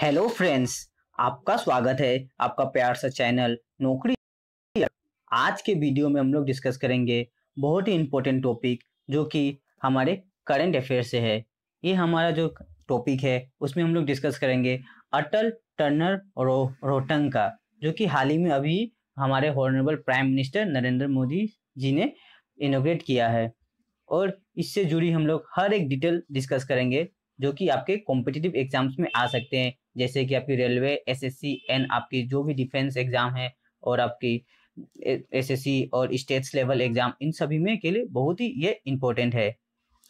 hello friends आपका स्वागत है आपका प्यार सा चैनल नौकरी आज के वीडियो में हम लोग डिस्कस करेंगे बहुत ही इम्पोर्टेंट टॉपिक जो कि हमारे करंट अफेयर से है ये हमारा जो टॉपिक है उसमें हम लोग डिस्कस करेंगे अटल टर्नर रो, रोटंग का जो कि हाल ही में अभी हमारे honourable prime minister Narendra Modi ji ने इनोग्रेट किया है और इससे जुड़ी हम लोग हर एक डिटेल डिस्कस करेंगे जो कि आपके कॉम्पिटिटिव एग्जाम्स में आ सकते हैं जैसे कि आपकी railway S S C and आपकी जो भी डिफेंस एग्जाम है और आपकी एस एस सी और स्टेट्स लेवल एग्जाम इन सभी में के लिए बहुत ही ये इम्पोर्टेंट है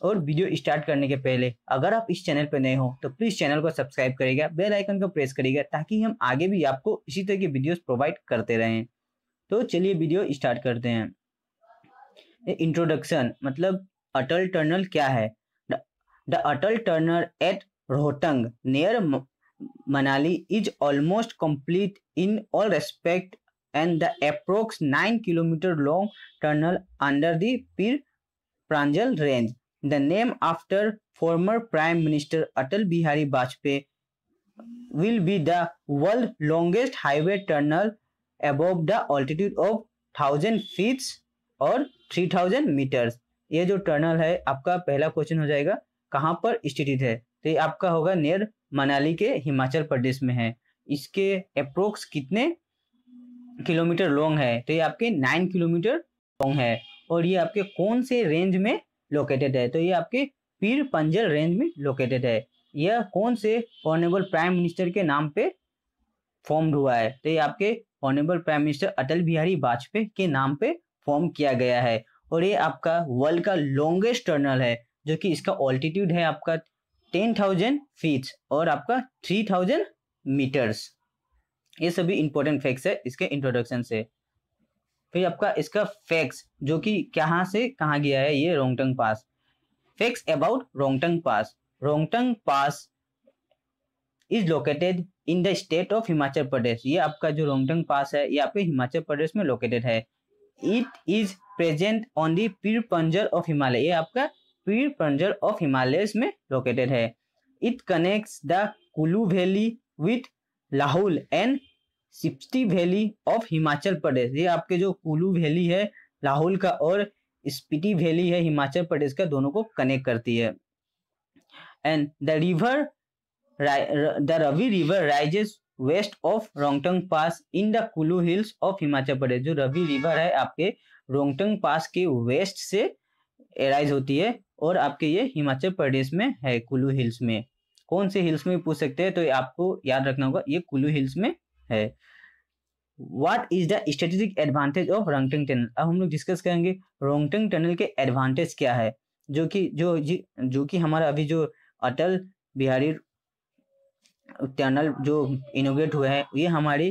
और वीडियो स्टार्ट करने के पहले अगर आप इस चैनल पर नए हो तो प्लीज चैनल को सब्सक्राइब करेगा बेल आइकन को प्रेस करेगा ताकि हम आगे भी आपको इसी तरह की वीडियोस प्रोवाइड करते रहें तो चलिए वीडियो स्टार्ट करते हैं इंट्रोडक्शन मतलब अटल टर्नल क्या है the Atal tunnel at Rohtang near Manali is almost complete in all respect and the approx nine kilometre long tunnel under the Pir Panjal range the name after former prime minister Atal Bihari Vajpayee will be the world longest highway tunnel above the altitude of thousand feet और three thousand metres ये जो tunnel है आपका पहला question हो जाएगा कहाँ पर स्थित है तो ये आपका होगा नियर मनाली के हिमाचल प्रदेश में है इसके अप्रोक्स कितने किलोमीटर लॉन्ग है तो ये आपके नाइन किलोमीटर लॉन्ग है और ये आपके कौन से रेंज में लोकेटेड है तो ये आपके पीर पंजल रेंज में लोकेटेड है यह कौन से ऑनेबल प्राइम मिनिस्टर के नाम पे फॉर्म्ड हुआ है तो ये आपके honourable prime minister Atal Bihari Vajpayee के नाम पे फॉर्म किया गया है और ये आपका वर्ल्ड का लॉन्गेस्ट टर्नल है जो कि इसका ऑल्टीट्यूड है आपका टेन थाउजेंड फीट और आपका थ्री थाउजेंड मीटर्स ये सभी इंपॉर्टेंट फैक्ट्स है इसके इंट्रोडक्शन से फिर आपका इसका फैक्ट्स जो कि कहाँ से कहाँ गया है ये Rohtang pass facts about Rohtang pass Rohtang pass is located in the state of Himachal Pradesh ये आपका जो रोंगटंग पास है ये आपके हिमाचल प्रदेश में लोकेटेड है इट इज प्रेजेंट ऑन दीर पंजर ऑफ हिमालय ये आपका पीर पंजर ऑफ हिमालयस में लोकेटेड है it connects the Kullu valley with Lahaul and Spiti valley of Himachal Pradesh ये आपके जो कुल्लू वैली है लाहौल का और स्पीति वैली है हिमाचल प्रदेश का दोनों को कनेक्ट करती है and the river the Ravi river rises west of Rohtang pass in the Kullu hills of Himachal Pradesh जो रवि रिवर है आपके रोंगटंग पास के वेस्ट से एराइज होती है और आपके ये हिमाचल प्रदेश में है कुल्लू हिल्स में कौन से हिल्स में पूछ सकते हैं तो आपको याद रखना होगा ये कुल्लू हिल्स में है what is the strategic advantage of Rohtang tunnel अब हम लोग डिस्कस करेंगे रोंगटंग टनल के एडवांटेज क्या है जो कि जो जो कि हमारा अभी जो अटल बिहारी टनल जो इनोग्रेट हुआ है ये हमारी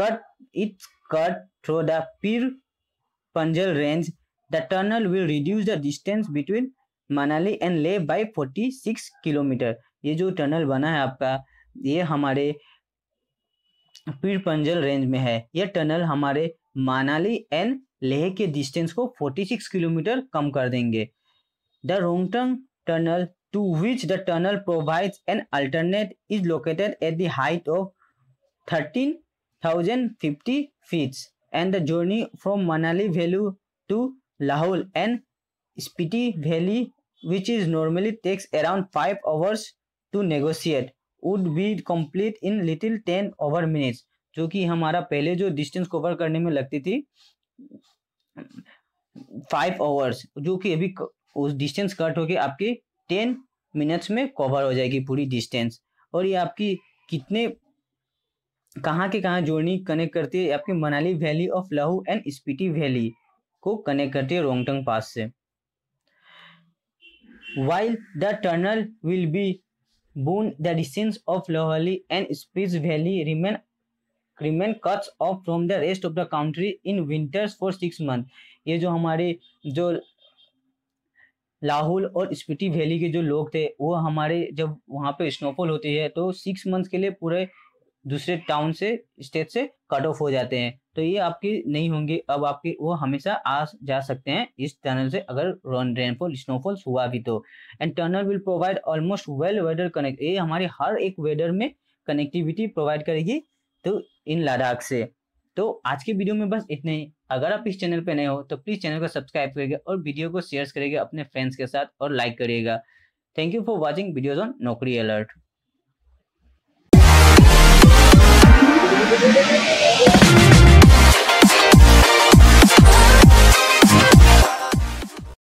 cut it's cut through the Pir Panjal range the tunnel will reduce the distance between Manali and Leh by forty six kilometre ये जो टनल बना है आपका ये हमारे पीर पंजल रेंज में है यह टनल हमारे मनाली एंड लेह के डिस्टेंस को 46 किलोमीटर कम कर देंगे the Rohtang tunnel to which the tunnel provide an alternate is located at the height of 13,050 feet and the journey from Manali valley to Lahaul and Spiti valley which is normally takes around 5 hours to negotiate would be complete in little 10 over minutes जो कि हमारा पहले जो distance cover करने में लगती थी five hours जो कि अभी उस डिस्टेंस कट होके आपकी टेन मिनट्स में कवर हो जाएगी पूरी डिस्टेंस और ये आपकी कितने कहाँ के कहाँ जोड़नी कनेक्ट करती है आपकी Manali valley of Lahaul and Spiti valley को कनेक्ट करती है रोंगटंग पास से while the tunnel will be boon the distance of lohali and spice valley remain क्रीमेन cuts off from the rest of the country in winters for six month ये जो हमारे जो लाहौल और स्पीति वैली के जो लोग थे वो हमारे जब वहाँ पे स्नोफॉल होती है तो सिक्स मंथ्स के लिए पूरे दूसरे टाउन से स्टेट से कट ऑफ हो जाते हैं तो ये आपके नहीं होंगे अब आपके वो हमेशा आ जा सकते हैं इस टनल से अगर रेनफॉल स्नोफॉल्स हुआ भी तो and tunnel will provide almost well weather connect ये हमारे हर एक वेदर में कनेक्टिविटी प्रोवाइड करेगी तो इन लद्दाख से तो आज के वीडियो में बस इतने ही अगर आप इस चैनल पर नए हो तो प्लीज़ चैनल को सब्सक्राइब करिएगा और वीडियो को शेयर करिएगा अपने फ्रेंड्स के साथ और लाइक करिएगा thank you for watching videos on Naukri alert